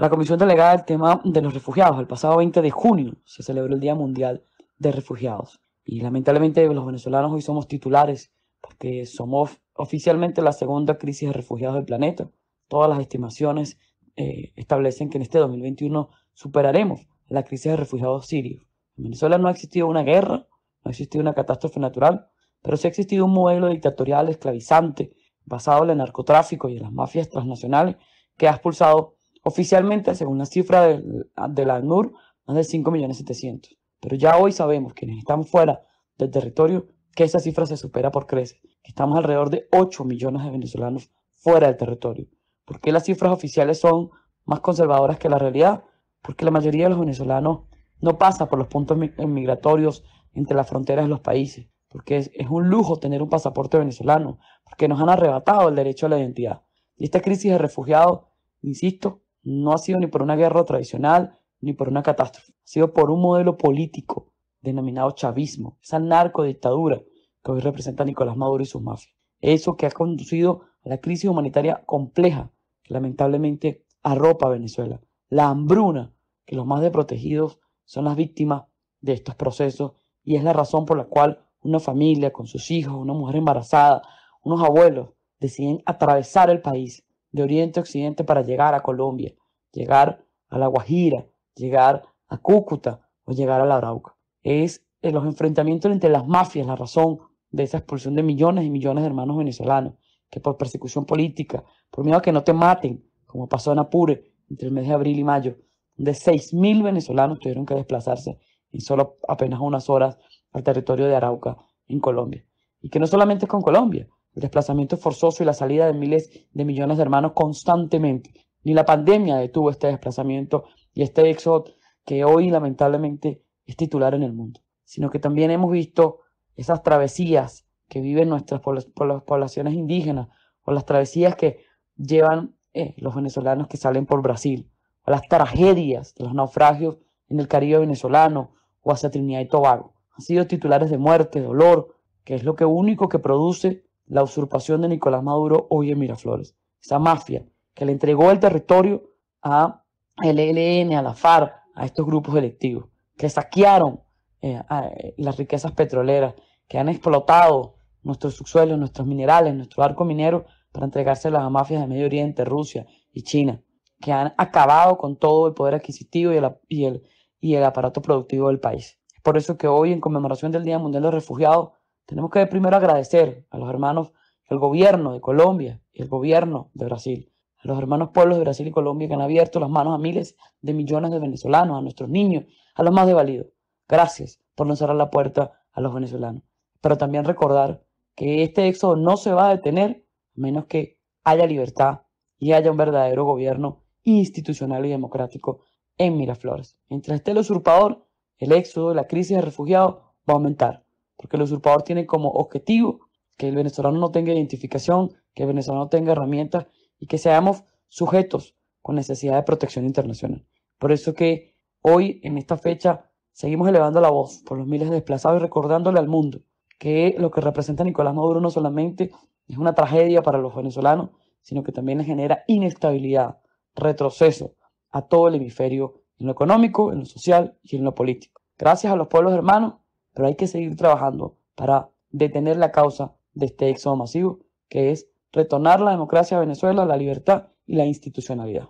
la Comisión Delegada del tema de los refugiados. El pasado 20 de junio se celebró el Día Mundial de Refugiados. Y lamentablemente los venezolanos hoy somos titulares porque somos oficialmente la segunda crisis de refugiados del planeta. Todas las estimaciones eh, establecen que en este 2021 superaremos la crisis de refugiados sirios. En Venezuela no ha existido una guerra, no ha existido una catástrofe natural, pero sí ha existido un modelo dictatorial esclavizante basado en el narcotráfico y en las mafias transnacionales que ha expulsado Oficialmente, según la cifra de, la ANUR, más de 5.700.000. Pero ya hoy sabemos quienes están fuera del territorio que esa cifra se supera por creces, que estamos alrededor de 8 millones de venezolanos fuera del territorio. ¿Por qué las cifras oficiales son más conservadoras que la realidad? Porque la mayoría de los venezolanos no pasa por los puntos migratorios entre las fronteras de los países, porque es, un lujo tener un pasaporte venezolano, porque nos han arrebatado el derecho a la identidad. Y esta crisis de refugiados, insisto, no ha sido ni por una guerra tradicional ni por una catástrofe, ha sido por un modelo político denominado chavismo, esa narcodictadura que hoy representa Nicolás Maduro y sus mafias. Eso que ha conducido a la crisis humanitaria compleja que lamentablemente arropa a Venezuela, la hambruna, que los más desprotegidos son las víctimas de estos procesos y es la razón por la cual una familia con sus hijos, una mujer embarazada, unos abuelos deciden atravesar el país de Oriente a Occidente para llegar a Colombia, llegar a La Guajira, llegar a Cúcuta o llegar a La Arauca. Es eh, los enfrentamientos entre las mafias la razón de esa expulsión de millones y millones de hermanos venezolanos, que por persecución política, por miedo a que no te maten, como pasó en Apure entre el mes de abril y mayo, donde 6.000 venezolanos tuvieron que desplazarse en solo apenas unas horas al territorio de Arauca, en Colombia. Y que no solamente es con Colombia, el desplazamiento forzoso y la salida de miles de millones de hermanos constantemente. Ni la pandemia detuvo este desplazamiento y este éxodo que hoy lamentablemente es titular en el mundo, sino que también hemos visto esas travesías que viven nuestras poblaciones indígenas o las travesías que llevan eh, los venezolanos que salen por Brasil, o las tragedias de los naufragios en el Caribe venezolano o hacia Trinidad y Tobago. Han sido titulares de muerte, dolor, que es lo que único que produce la usurpación de Nicolás Maduro hoy en Miraflores. Esa mafia que le entregó el territorio a el ELN, a la FARC, a estos grupos electivos, que saquearon eh, eh, las riquezas petroleras, que han explotado nuestros subsuelos, nuestros minerales, nuestro arco minero para entregarse a mafias de Medio Oriente, Rusia y China, que han acabado con todo el poder adquisitivo y el, y y el aparato productivo del país. por eso que hoy, en conmemoración del Día Mundial de los Refugiados, tenemos que primero agradecer a los hermanos, del gobierno de Colombia y el gobierno de Brasil, a los hermanos pueblos de Brasil y Colombia que han abierto las manos a miles de millones de venezolanos, a nuestros niños, a los más devalidos. Gracias por no cerrar la puerta a los venezolanos. Pero también recordar que este éxodo no se va a detener a menos que haya libertad y haya un verdadero gobierno institucional y democrático en Miraflores. Mientras esté el usurpador, el éxodo, la crisis de refugiados va a aumentar porque el usurpador tiene como objetivo que el venezolano no tenga identificación, que el venezolano tenga herramientas y que seamos sujetos con necesidad de protección internacional. Por eso que hoy, en esta fecha, seguimos elevando la voz por los miles de desplazados y recordándole al mundo que lo que representa Nicolás Maduro no solamente es una tragedia para los venezolanos, sino que también genera inestabilidad, retroceso a todo el hemisferio en lo económico, en lo social y en lo político. Gracias a los pueblos hermanos pero hay que seguir trabajando para detener la causa de este éxodo masivo, que es retornar la democracia a Venezuela, la libertad y la institucionalidad.